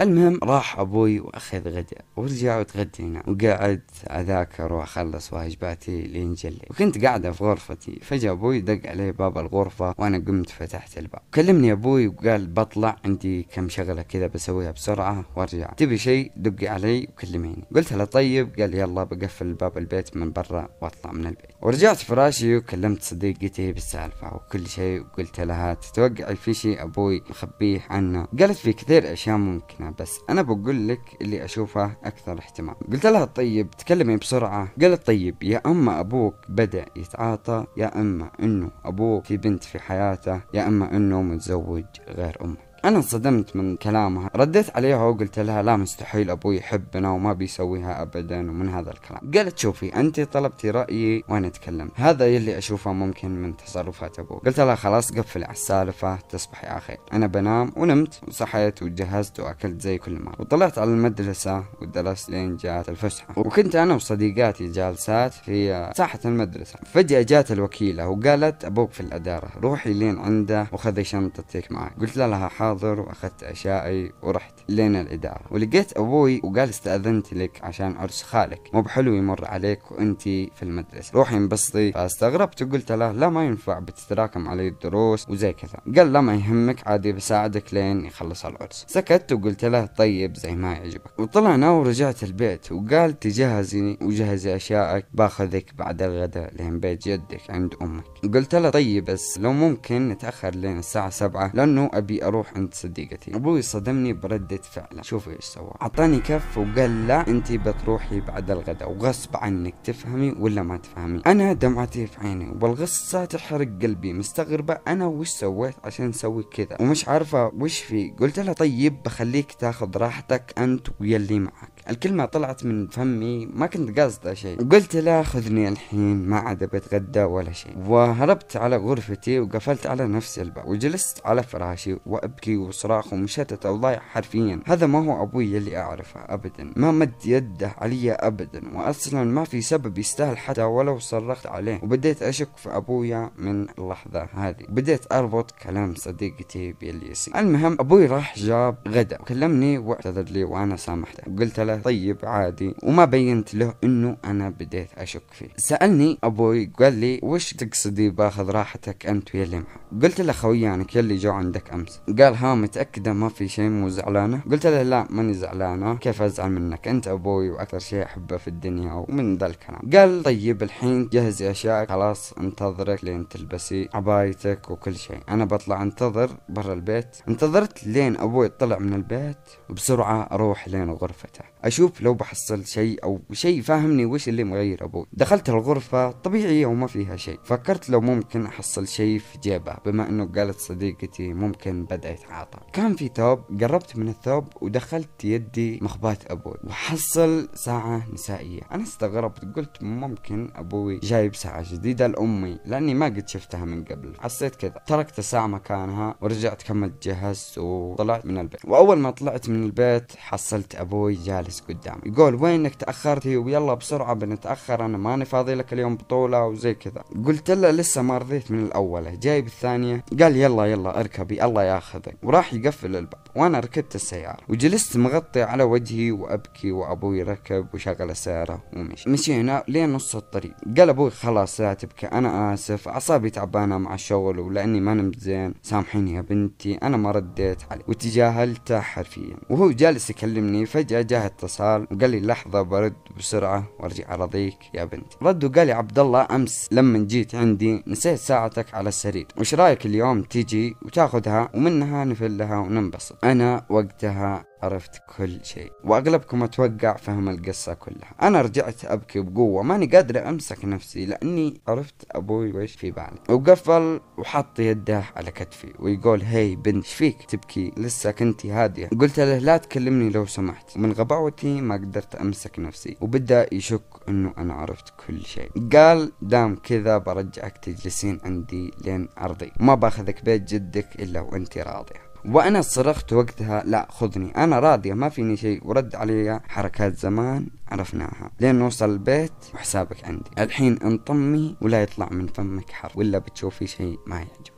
المهم راح أبوي وأخذ غدا ورجع وتغدينا وقعدت أذاكر وأخلص واجباتي لين جلي وكنت قاعدة في غرفتي فجأة أبوي دق علي باب الغرفة وأنا قمت فتحت الباب كلمني أبوي وقال بطلع عندي كم شغلة كذا بسويها بسرعة وارجع تبي شيء دقي علي وكلميني قلت له طيب قال يلا بقفل باب البيت من برا واطلع من البيت ورجعت فراشي وكلمت صديقتي بالسالفة وكل شيء وقلت لها تتوقعي في شيء أبوي مخبيه عنه قالت في كثير أشياء ممكنة بس انا بقول لك اللي اشوفه اكثر اهتمام قلت لها طيب تكلمي بسرعه قالت طيب يا اما ابوك بدا يتعاطى يا اما انه ابوك في بنت في حياته يا اما انه متزوج غير امك انا انصدمت من كلامها رديت عليها وقلت لها لا مستحيل ابوي يحبنا وما بيسويها ابدا ومن هذا الكلام قالت شوفي انت طلبتي رايي وانا اتكلم هذا يلي اشوفه ممكن من تصرفات ابوك قلت لها خلاص قفلي على السالفه تصبحي على خير انا بنام ونمت وصحيت وجهزت واكلت زي كل مره وطلعت على المدرسه ودرست لين جات الفسحه وكنت انا وصديقاتي جالسات في ساحه المدرسه فجاه جات الوكيله وقالت ابوك في الاداره روحي لين عنده وخذي شنطتك معك قلت لها حاضر حاضر واخذت اشعي ورحت لين الاداره ولقيت ابوي وقال استاذنت لك عشان عرس خالك مو بحلو يمر عليك وانت في المدرسه روحي انبسطي فاستغربت وقلت له لا ما ينفع بتتراكم علي الدروس وزي كذا قال لا ما يهمك عادي بساعدك لين يخلص العرس سكت وقلت له طيب زي ما يعجبك وطلعنا ورجعت البيت وقال تجهزيني وجهزي اشيائك باخذك بعد الغداء لين بيت جدك عند امك قلت له طيب بس لو ممكن نتاخر لين الساعه 7 لانه ابي اروح عند عند صديقتي ابوي صدمني بردة فعله شوفوا ايش سوى اعطاني كف وقال لا انت بتروحي بعد الغداء وغصب عنك تفهمي ولا ما تفهمي انا دمعتي في عيني والغصة تحرق قلبي مستغربة انا وش سويت عشان اسوي كذا ومش عارفة وش في قلت لها طيب بخليك تاخذ راحتك انت ويلي معك الكلمة طلعت من فمي ما كنت قاصده شيء قلت له خذني الحين ما عاد بتغدى ولا شيء وهربت على غرفتي وقفلت على نفسي الباب وجلست على فراشي وابكي وصراخ ومشتت اوضاعي حرفيا هذا ما هو ابوي اللي اعرفه ابدا ما مد يده علي ابدا واصلا ما في سبب يستاهل حتى ولو صرخت عليه وبديت اشك في ابويا من اللحظة هذه بديت اربط كلام صديقتي باللي يصير المهم ابوي راح جاب غدا وكلمني واعتذر لي وانا سامحته وقلت له له طيب عادي وما بينت له انه انا بديت اشك فيه سالني ابوي قال لي وش تقصدي باخذ راحتك انت ويا اللمحه قلت له خويانك يلي يعني جو عندك امس قال ها متاكده ما في شيء مو زعلانه قلت له لا ماني زعلانه كيف ازعل منك انت ابوي واكثر شيء احبه في الدنيا ومن ذا الكلام قال طيب الحين جهزي اشيائك خلاص انتظرك لين تلبسي عبايتك وكل شيء انا بطلع انتظر برا البيت انتظرت لين ابوي طلع من البيت وبسرعه اروح لين غرفته اشوف لو بحصل شيء او شيء فاهمني وش اللي مغير ابوي دخلت الغرفة طبيعية وما فيها شيء فكرت لو ممكن احصل شيء في جيبه بما انه قالت صديقتي ممكن بدأ يتعاطى كان في ثوب قربت من الثوب ودخلت يدي مخبات ابوي وحصل ساعة نسائية انا استغربت قلت ممكن ابوي جايب ساعة جديدة لامي لاني ما قد شفتها من قبل حسيت كذا تركت الساعة مكانها ورجعت كملت جهاز وطلعت من البيت واول ما طلعت من البيت حصلت ابوي جالس مركز قدام يقول وينك انك تاخرت ويلا بسرعه بنتاخر انا ماني فاضي لك اليوم بطوله وزي كذا قلت له لسه ما رضيت من الاوله جايب الثانيه قال يلا يلا اركبي الله ياخذك وراح يقفل الباب وأنا ركبت السيارة وجلست مغطي على وجهي وأبكي وأبوي ركب وشغل السيارة ومشي مشينا لين نص الطريق قال أبوي خلاص لا تبكي أنا آسف أعصابي تعبانة مع الشغل ولأني ما نمت زين سامحيني يا بنتي أنا ما رديت عليه وتجاهلته حرفيا وهو جالس يكلمني فجأة جاه اتصال وقال لي لحظة برد بسرعة وارجع أراضيك يا بنتي رد وقال لي عبد الله أمس لما جيت عندي نسيت ساعتك على السرير وش رايك اليوم تيجي وتاخذها ومنها نفلها وننبسط أنا وقتها عرفت كل شيء وأغلبكم أتوقع فهم القصة كلها أنا رجعت أبكي بقوة ماني قادر أمسك نفسي لأني عرفت أبوي وش في بالي وقفل وحط يده على كتفي ويقول هاي بنت ايش فيك تبكي لسه كنتي هادية قلت له لا تكلمني لو سمحت ومن غباوتي ما قدرت أمسك نفسي وبدأ يشك أنه أنا عرفت كل شيء قال دام كذا برجعك تجلسين عندي لين أرضي ما باخذك بيت جدك إلا وأنت راضية وأنا صرخت وقتها لا خذني أنا راضية ما فيني شيء ورد علي حركات زمان عرفناها لين نوصل البيت وحسابك عندي الحين انطمي ولا يطلع من فمك حرف ولا بتشوفي شيء ما يعجبك